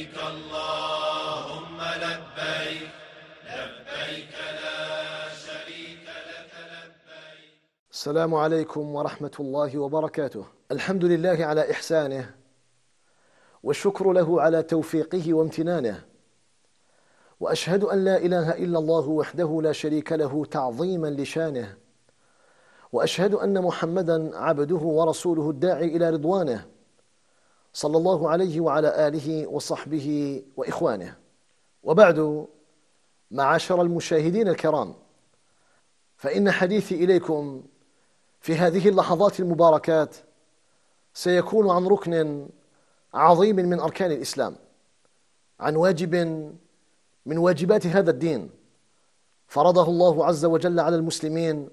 لبيك اللهم لبيك لبيك لا شريك لك لبيك السلام عليكم ورحمة الله وبركاته الحمد لله على إحسانه والشكر له على توفيقه وامتنانه وأشهد أن لا إله إلا الله وحده لا شريك له تعظيما لشانه وأشهد أن محمدا عبده ورسوله الداعي إلى رضوانه صلى الله عليه وعلى آله وصحبه وإخوانه وبعد معاشر المشاهدين الكرام فإن حديثي إليكم في هذه اللحظات المباركات سيكون عن ركن عظيم من أركان الإسلام عن واجب من واجبات هذا الدين فرضه الله عز وجل على المسلمين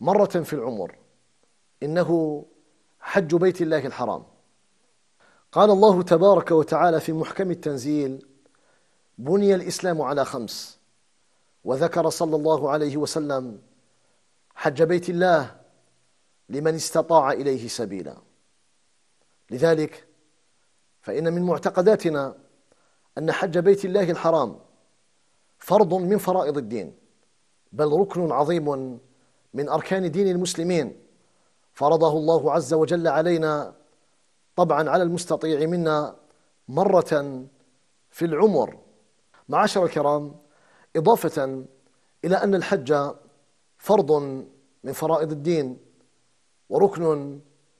مرة في العمر إنه حج بيت الله الحرام قال الله تبارك وتعالى في محكم التنزيل بني الإسلام على خمس وذكر صلى الله عليه وسلم حج بيت الله لمن استطاع إليه سبيلا لذلك فإن من معتقداتنا أن حج بيت الله الحرام فرض من فرائض الدين بل ركن عظيم من أركان دين المسلمين فرضه الله عز وجل علينا طبعا على المستطيع منا مرة في العمر معاشر الكرام إضافة إلى أن الحج فرض من فرائض الدين وركن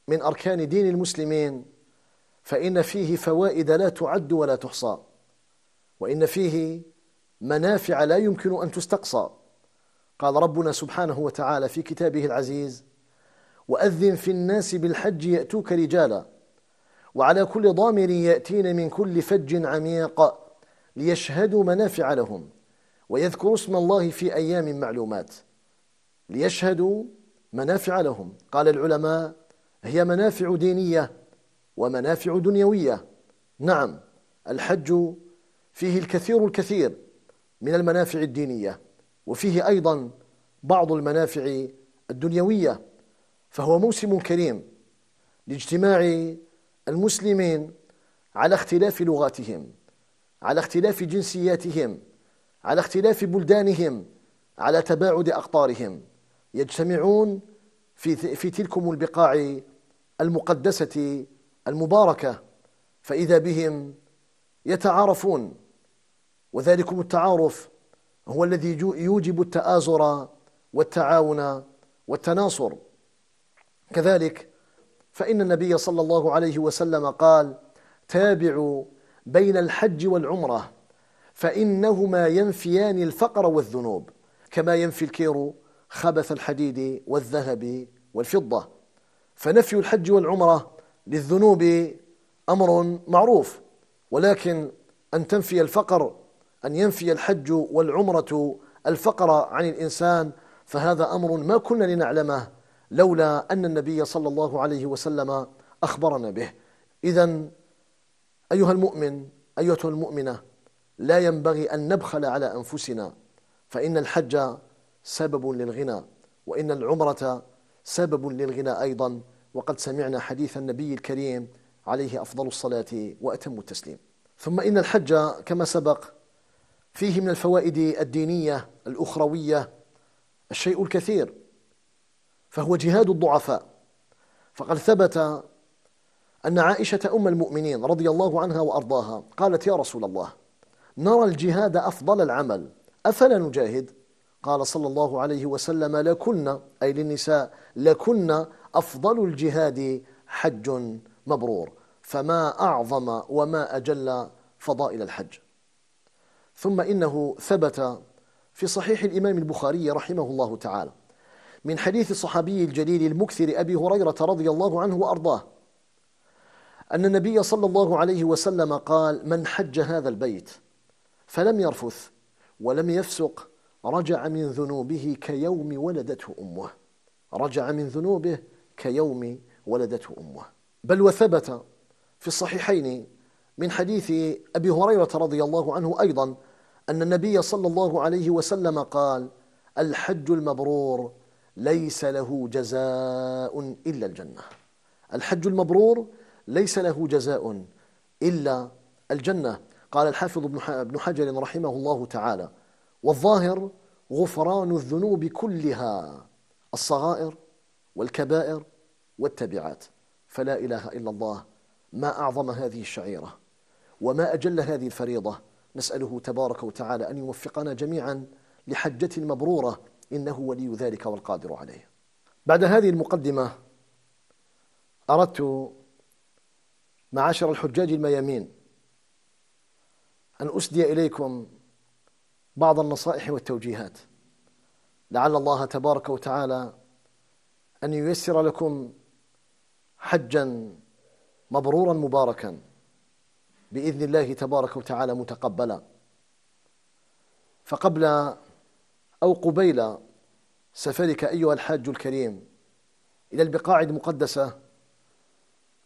من أركان دين المسلمين فإن فيه فوائد لا تعد ولا تحصى وإن فيه منافع لا يمكن أن تستقصى قال ربنا سبحانه وتعالى في كتابه العزيز وأذن في الناس بالحج يأتوك رجالاً وعلى كل ضامر يأتين من كل فج عميق ليشهدوا منافع لهم ويذكروا اسم الله في أيام معلومات ليشهدوا منافع لهم قال العلماء هي منافع دينية ومنافع دنيوية نعم الحج فيه الكثير الكثير من المنافع الدينية وفيه أيضا بعض المنافع الدنيوية فهو موسم كريم لاجتماع المسلمين على اختلاف لغاتهم على اختلاف جنسياتهم على اختلاف بلدانهم على تباعد أقطارهم يجتمعون في, في تلكم البقاع المقدسة المباركة فإذا بهم يتعارفون وذلكم التعارف هو الذي يوجب التآزر والتعاون والتناصر كذلك فإن النبي صلى الله عليه وسلم قال تابعوا بين الحج والعمرة فإنهما ينفيان الفقر والذنوب كما ينفي الكير خبث الحديد والذهب والفضة فنفي الحج والعمرة للذنوب أمر معروف ولكن أن تنفي الفقر أن ينفي الحج والعمرة الفقر عن الإنسان فهذا أمر ما كنا لنعلمه لولا أن النبي صلى الله عليه وسلم أخبرنا به إذا أيها المؤمن أيها المؤمنة لا ينبغي أن نبخل على أنفسنا فإن الحج سبب للغنى وإن العمرة سبب للغنى أيضا وقد سمعنا حديث النبي الكريم عليه أفضل الصلاة وأتم التسليم ثم إن الحج كما سبق فيه من الفوائد الدينية الأخروية الشيء الكثير فهو جهاد الضعفاء فقد ثبت أن عائشة أم المؤمنين رضي الله عنها وأرضاها قالت يا رسول الله نرى الجهاد أفضل العمل أفلا نجاهد؟ قال صلى الله عليه وسلم لكن أي للنساء لكن أفضل الجهاد حج مبرور فما أعظم وما أجل فضائل الحج ثم إنه ثبت في صحيح الإمام البخاري رحمه الله تعالى من حديث الصحابي الجليل المكثر أبي هريرة رضي الله عنه وأرضاه أن النبي صلى الله عليه وسلم قال من حج هذا البيت فلم يرفث ولم يفسق رجع من ذنوبه كيوم ولدته أمه رجع من ذنوبه كيوم ولدته أمه بل وثبت في الصحيحين من حديث أبي هريرة رضي الله عنه أيضا أن النبي صلى الله عليه وسلم قال الحج المبرور ليس له جزاء إلا الجنة الحج المبرور ليس له جزاء إلا الجنة قال الحافظ ابن حجر رحمه الله تعالى والظاهر غفران الذنوب كلها الصغائر والكبائر والتبعات فلا إله إلا الله ما أعظم هذه الشعيرة وما أجل هذه الفريضة نسأله تبارك وتعالى أن يوفقنا جميعا لحجة مبرورة إنه ولي ذلك والقادر عليه بعد هذه المقدمة أردت معاشر الحجاج الميامين أن أسدي إليكم بعض النصائح والتوجيهات لعل الله تبارك وتعالى أن ييسر لكم حجا مبرورا مباركا بإذن الله تبارك وتعالى متقبلا فقبل أو قبيل سفرك أيها الحاج الكريم إلى البقاع المقدسة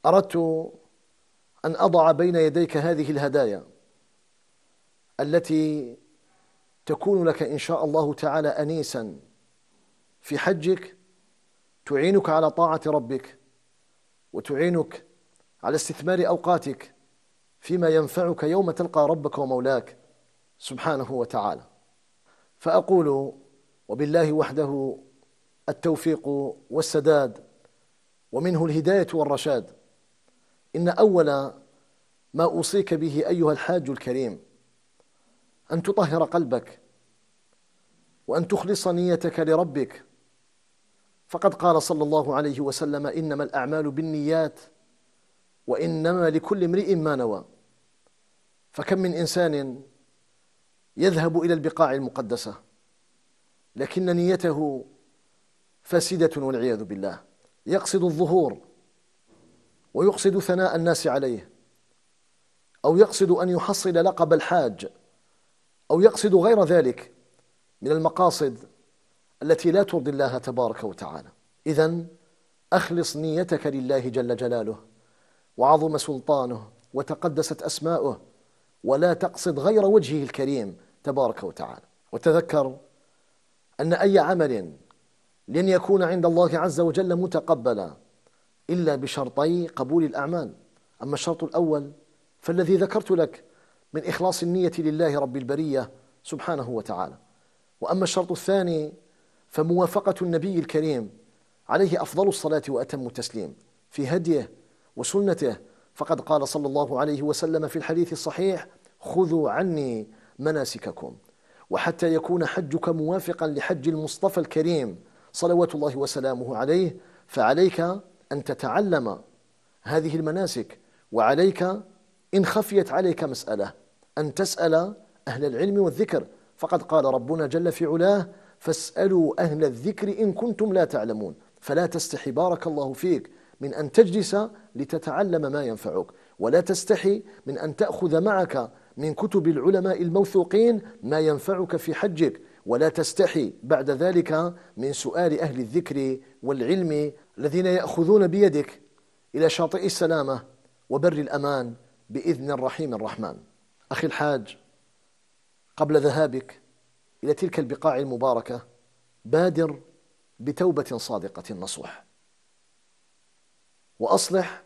أردت أن أضع بين يديك هذه الهدايا التي تكون لك إن شاء الله تعالى أنيسا في حجك تعينك على طاعة ربك وتعينك على استثمار أوقاتك فيما ينفعك يوم تلقى ربك ومولاك سبحانه وتعالى فأقول وبالله وحده التوفيق والسداد ومنه الهداية والرشاد إن أول ما أوصيك به أيها الحاج الكريم أن تطهر قلبك وأن تخلص نيتك لربك فقد قال صلى الله عليه وسلم إنما الأعمال بالنيات وإنما لكل امرئ ما نوى فكم من إنسان يذهب إلى البقاع المقدسة لكن نيته فاسدة والعياذ بالله يقصد الظهور ويقصد ثناء الناس عليه أو يقصد أن يحصل لقب الحاج أو يقصد غير ذلك من المقاصد التي لا ترضي الله تبارك وتعالى إذا أخلص نيتك لله جل جلاله وعظم سلطانه وتقدست أسماؤه ولا تقصد غير وجهه الكريم تبارك وتعالى وتذكر أن أي عمل لن يكون عند الله عز وجل متقبلا إلا بشرطي قبول الأعمال أما الشرط الأول فالذي ذكرت لك من إخلاص النية لله رب البرية سبحانه وتعالى وأما الشرط الثاني فموافقة النبي الكريم عليه أفضل الصلاة وأتم التسليم في هديه وسنته فقد قال صلى الله عليه وسلم في الحديث الصحيح خذوا عني مناسككم وحتى يكون حجك موافقا لحج المصطفى الكريم صلوات الله وسلامه عليه فعليك أن تتعلم هذه المناسك وعليك إن خفيت عليك مسألة أن تسأل أهل العلم والذكر فقد قال ربنا جل في علاه فاسألوا أهل الذكر إن كنتم لا تعلمون فلا تستحي بارك الله فيك من أن تجلس لتتعلم ما ينفعك ولا تستحي من أن تأخذ معك من كتب العلماء الموثوقين ما ينفعك في حجك ولا تستحي بعد ذلك من سؤال أهل الذكر والعلم الذين يأخذون بيدك إلى شاطئ السلامة وبر الأمان بإذن الرحيم الرحمن أخي الحاج قبل ذهابك إلى تلك البقاع المباركة بادر بتوبة صادقة نصوح وأصلح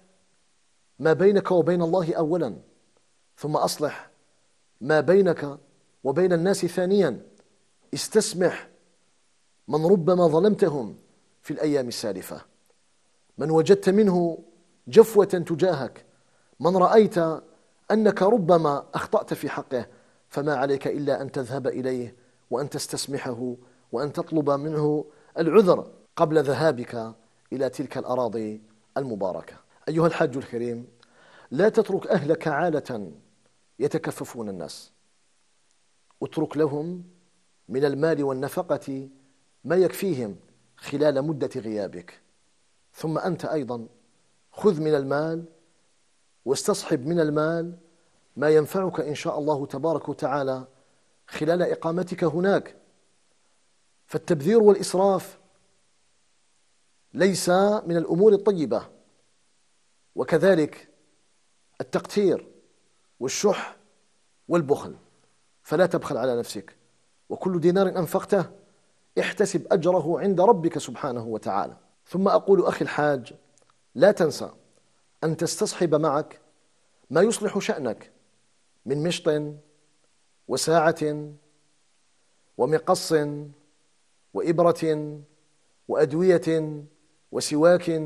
ما بينك وبين الله أولا ثم أصلح ما بينك وبين الناس ثانيا استسمح من ربما ظلمتهم في الأيام السالفة من وجدت منه جفوة تجاهك من رأيت أنك ربما أخطأت في حقه فما عليك إلا أن تذهب إليه وأن تستسمحه وأن تطلب منه العذر قبل ذهابك إلى تلك الأراضي المباركة أيها الحاج الكريم لا تترك أهلك عالة يتكففون الناس اترك لهم من المال والنفقة ما يكفيهم خلال مدة غيابك ثم أنت أيضا خذ من المال واستصحب من المال ما ينفعك إن شاء الله تبارك وتعالى خلال إقامتك هناك فالتبذير والإسراف ليس من الأمور الطيبة وكذلك التقتير والشح والبخل فلا تبخل على نفسك وكل دينار أنفقته احتسب أجره عند ربك سبحانه وتعالى ثم أقول أخي الحاج لا تنسى أن تستصحب معك ما يصلح شأنك من مشط وساعة ومقص وإبرة وأدوية وسواك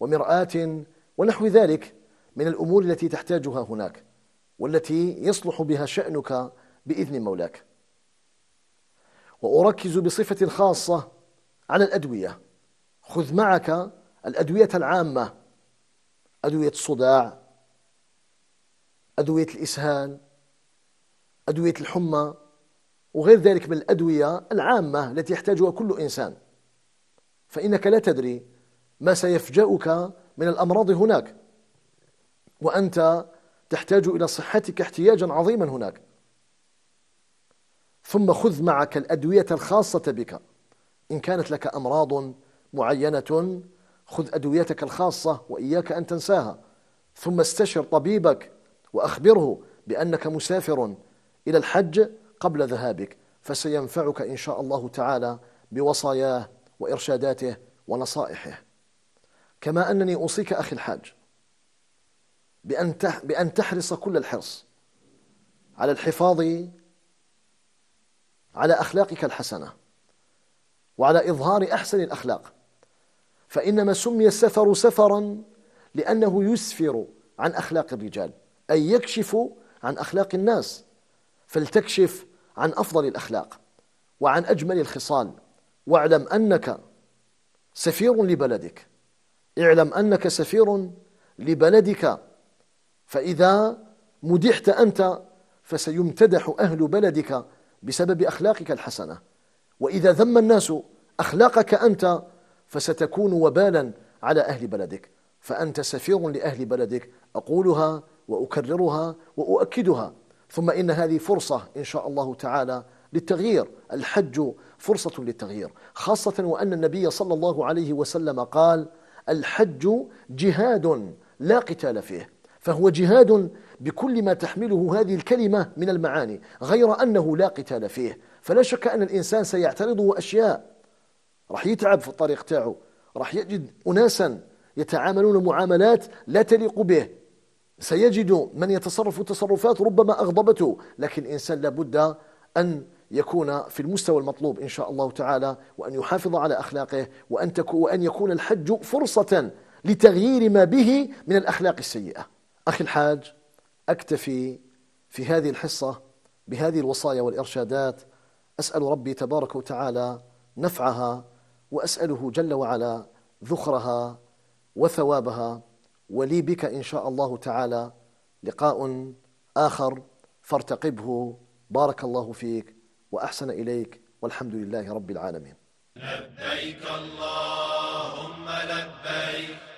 ومرآة ونحو ذلك من الأمور التي تحتاجها هناك والتي يصلح بها شأنك بإذن مولاك وأركز بصفة خاصة على الأدوية خذ معك الأدوية العامة أدوية الصداع أدوية الإسهال أدوية الحمى وغير ذلك من الأدوية العامة التي يحتاجها كل إنسان فإنك لا تدري ما سيفجأك من الأمراض هناك وأنت تحتاج إلى صحتك احتياجا عظيما هناك ثم خذ معك الأدوية الخاصة بك إن كانت لك أمراض معينة خذ أدويتك الخاصة وإياك أن تنساها ثم استشر طبيبك وأخبره بأنك مسافر إلى الحج قبل ذهابك فسينفعك إن شاء الله تعالى بوصاياه وإرشاداته ونصائحه كما أنني أوصيك أخي الحاج بأن بأن تحرص كل الحرص على الحفاظ على أخلاقك الحسنة وعلى إظهار أحسن الأخلاق فإنما سمي السفر سفرا لأنه يسفر عن أخلاق الرجال أي يكشف عن أخلاق الناس فلتكشف عن أفضل الأخلاق وعن أجمل الخصال واعلم أنك سفير لبلدك اعلم أنك سفير لبلدك فإذا مدحت أنت فسيمتدح أهل بلدك بسبب أخلاقك الحسنة وإذا ذم الناس أخلاقك أنت فستكون وبالا على أهل بلدك فأنت سفير لأهل بلدك أقولها وأكررها وأؤكدها ثم إن هذه فرصة إن شاء الله تعالى للتغيير الحج فرصة للتغيير خاصة وأن النبي صلى الله عليه وسلم قال الحج جهاد لا قتال فيه فهو جهاد بكل ما تحمله هذه الكلمة من المعاني غير أنه لا قتال فيه فلا شك أن الإنسان سيعترضه أشياء راح يتعب في الطريق تاعه راح يجد أناسا يتعاملون معاملات لا تليق به سيجد من يتصرف تصرفات ربما أغضبته لكن الإنسان لابد أن يكون في المستوى المطلوب إن شاء الله تعالى وأن يحافظ على أخلاقه وأن, وأن يكون الحج فرصة لتغيير ما به من الأخلاق السيئة أخي الحاج أكتفي في هذه الحصة بهذه الوصايا والإرشادات أسأل ربي تبارك وتعالى نفعها وأسأله جل وعلا ذخرها وثوابها ولي بك إن شاء الله تعالى لقاء آخر فارتقبه بارك الله فيك وأحسن إليك والحمد لله رب العالمين لبيك اللهم لبيك